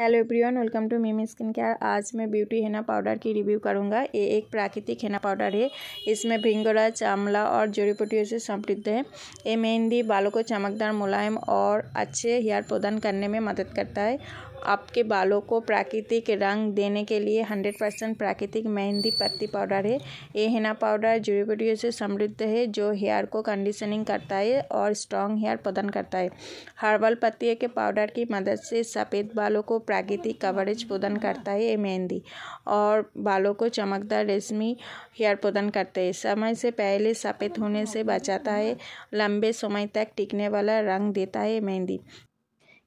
hello everyone welcome to Mimi skin care आज मैं beauty henna powder की review करूंगा ये एक प्राकृतिक हेना पाउडर है इसमें भृंगराज चामला और जड़ी बूटियों से समृद्ध है ये मेहंदी बालों को चमकदार मुलायम और अच्छे हेयर प्रदान करने में मदद करता है आपके बालों को प्राकृतिक रंग देने के लिए हंड्रेड परसेंट प्राकृतिक मेहंदी पत्ती पाउडर है ये हेना पाउडर जड़ी बूटियों से समृद्ध है जो हेयर को कंडीशनिंग करता है और स्ट्रॉन्ग हेयर प्रदान करता है हर्बल पत्ती के पाउडर की मदद से सफ़ेद बालों को प्राकृतिक कवरेज प्रदान करता है ये मेहंदी और बालों को चमकदार रेशमी हेयर प्रदान करता है समय से पहले सफ़ेद होने से बचाता है लंबे समय तक टिकने वाला रंग देता है मेहंदी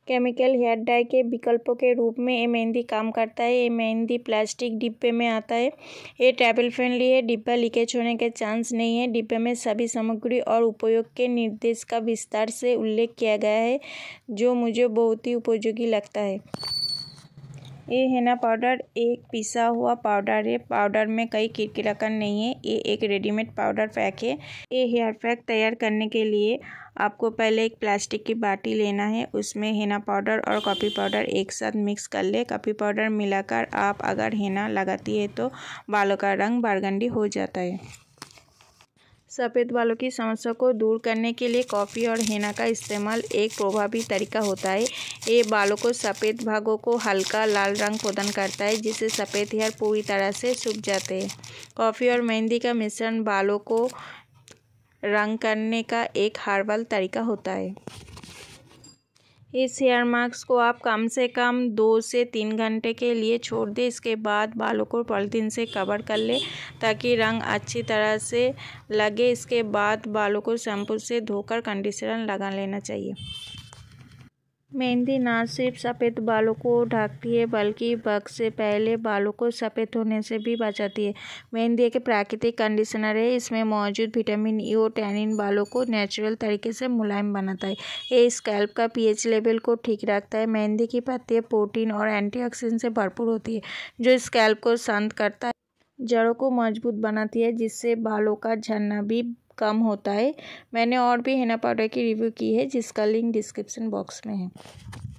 केमिकल हेयर डाई के विकल्पों के रूप में ये मेहंदी काम करता है ये मेहंदी प्लास्टिक डिब्बे में आता है ये ट्रैवल फ्रेंडली है डिब्बा लीकेज होने के चांस नहीं है डिब्बे में सभी सामग्री और उपयोग के निर्देश का विस्तार से उल्लेख किया गया है जो मुझे बहुत ही उपयोगी लगता है ये हेना पाउडर एक पिसा हुआ पाउडर है पाउडर में कई किरकिराकन नहीं है ये एक रेडीमेड पाउडर पैक है ये हेयर पैक तैयार करने के लिए आपको पहले एक प्लास्टिक की बाटी लेना है उसमें हेना पाउडर और कॉफ़ी पाउडर एक साथ मिक्स कर ले कॉफ़ी पाउडर मिलाकर आप अगर हेना लगाती है तो बालों का रंग बारगंडी हो जाता है सफ़ेद बालों की समस्या को दूर करने के लिए कॉफ़ी और हेना का इस्तेमाल एक प्रभावी तरीका होता है ये बालों को सफ़ेद भागों को हल्का लाल रंग प्रदान करता है जिससे सफ़ेद हेयर पूरी तरह से सूख जाते हैं कॉफ़ी और मेहंदी का मिश्रण बालों को रंग करने का एक हर्बल तरीका होता है इस हेयर मास्क को आप कम से कम दो से तीन घंटे के लिए छोड़ दें इसके बाद बालों को पॉलिथीन से कवर कर लें ताकि रंग अच्छी तरह से लगे इसके बाद बालों को शैम्पू से धोकर कंडीशनर लगा लेना चाहिए मेहंदी ना सिर्फ सफ़ेद बालों को ढकती है बल्कि वक्त से पहले बालों को सफ़ेद होने से भी बचाती है मेहंदी एक प्राकृतिक कंडीशनर है इसमें मौजूद विटामिन ई e और टैनिन बालों को नेचुरल तरीके से मुलायम बनाता है ये स्कैल्प का पीएच लेवल को ठीक रखता है मेहंदी की पत्तियाँ प्रोटीन और एंटीऑक्सीडेंट से भरपूर होती है जो स्कैल्प को शांत करता है जड़ों को मजबूत बनाती है जिससे बालों का झरना भी कम होता है मैंने और भी हेना पाउडर की रिव्यू की है जिसका लिंक डिस्क्रिप्शन बॉक्स में है